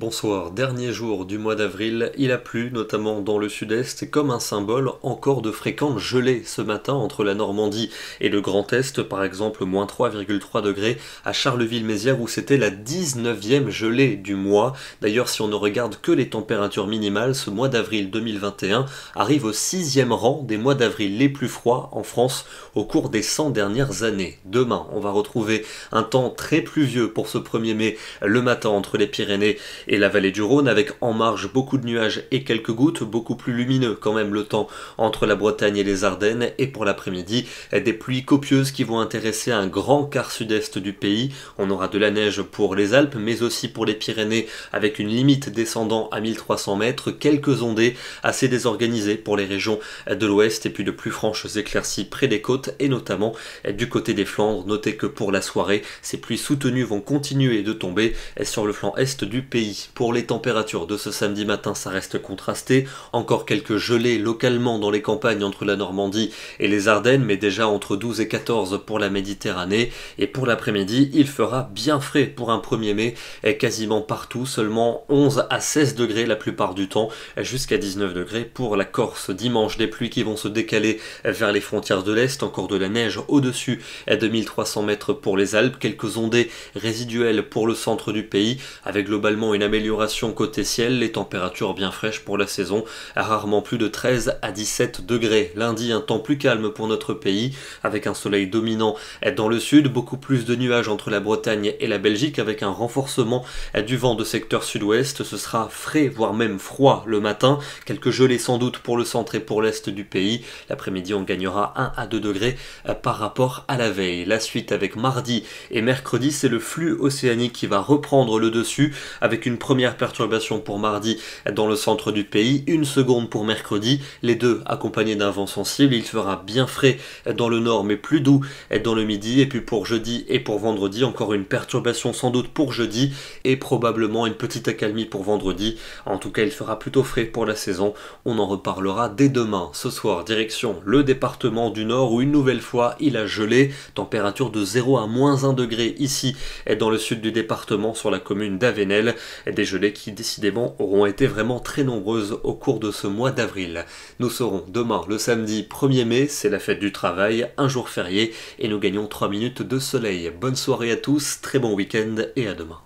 Bonsoir, dernier jour du mois d'avril, il a plu notamment dans le sud-est comme un symbole encore de fréquentes gelées ce matin entre la Normandie et le Grand Est, par exemple moins 3,3 degrés à Charleville-Mézières où c'était la 19e gelée du mois. D'ailleurs si on ne regarde que les températures minimales, ce mois d'avril 2021 arrive au sixième rang des mois d'avril les plus froids en France au cours des 100 dernières années. Demain, on va retrouver un temps très pluvieux pour ce 1er mai le matin entre les Pyrénées et la vallée du Rhône avec en marge beaucoup de nuages et quelques gouttes, beaucoup plus lumineux quand même le temps entre la Bretagne et les Ardennes et pour l'après-midi des pluies copieuses qui vont intéresser un grand quart sud-est du pays. On aura de la neige pour les Alpes mais aussi pour les Pyrénées avec une limite descendant à 1300 mètres, quelques ondées assez désorganisées pour les régions de l'ouest et puis de plus franches éclaircies près des côtes et notamment du côté des Flandres. Notez que pour la soirée, ces pluies soutenues vont continuer de tomber sur le flanc est du pays. Pour les températures de ce samedi matin, ça reste contrasté. Encore quelques gelées localement dans les campagnes entre la Normandie et les Ardennes, mais déjà entre 12 et 14 pour la Méditerranée. Et pour l'après-midi, il fera bien frais pour un 1er mai, quasiment partout, seulement 11 à 16 degrés la plupart du temps, jusqu'à 19 degrés pour la Corse. Dimanche, des pluies qui vont se décaler vers les frontières de l'Est, encore de la neige au-dessus à 2300 mètres pour les Alpes, quelques ondées résiduelles pour le centre du pays, avec globalement une amélioration côté ciel, les températures bien fraîches pour la saison, rarement plus de 13 à 17 degrés. Lundi, un temps plus calme pour notre pays, avec un soleil dominant dans le sud, beaucoup plus de nuages entre la Bretagne et la Belgique, avec un renforcement du vent de secteur sud-ouest. Ce sera frais, voire même froid le matin, quelques gelées sans doute pour le centre et pour l'est du pays. L'après-midi, on gagnera 1 à 2 degrés euh, par rapport à la veille. La suite avec mardi et mercredi, c'est le flux océanique qui va reprendre le dessus avec une première perturbation pour mardi dans le centre du pays, une seconde pour mercredi, les deux accompagnés d'un vent sensible. Il fera bien frais dans le nord mais plus doux dans le midi. Et puis pour jeudi et pour vendredi, encore une perturbation sans doute pour jeudi et probablement une petite accalmie pour vendredi. En tout cas, il fera plutôt frais pour la saison. On en reparlera dès demain. Ce soir, direction le département du nord où une nouvelle fois il a gelé. Température de 0 à moins 1 degré ici dans le sud du département sur la commune d'Avenel. Des gelées qui décidément auront été vraiment très nombreuses au cours de ce mois d'avril. Nous serons demain, le samedi 1er mai, c'est la fête du travail, un jour férié, et nous gagnons 3 minutes de soleil. Bonne soirée à tous, très bon week-end et à demain.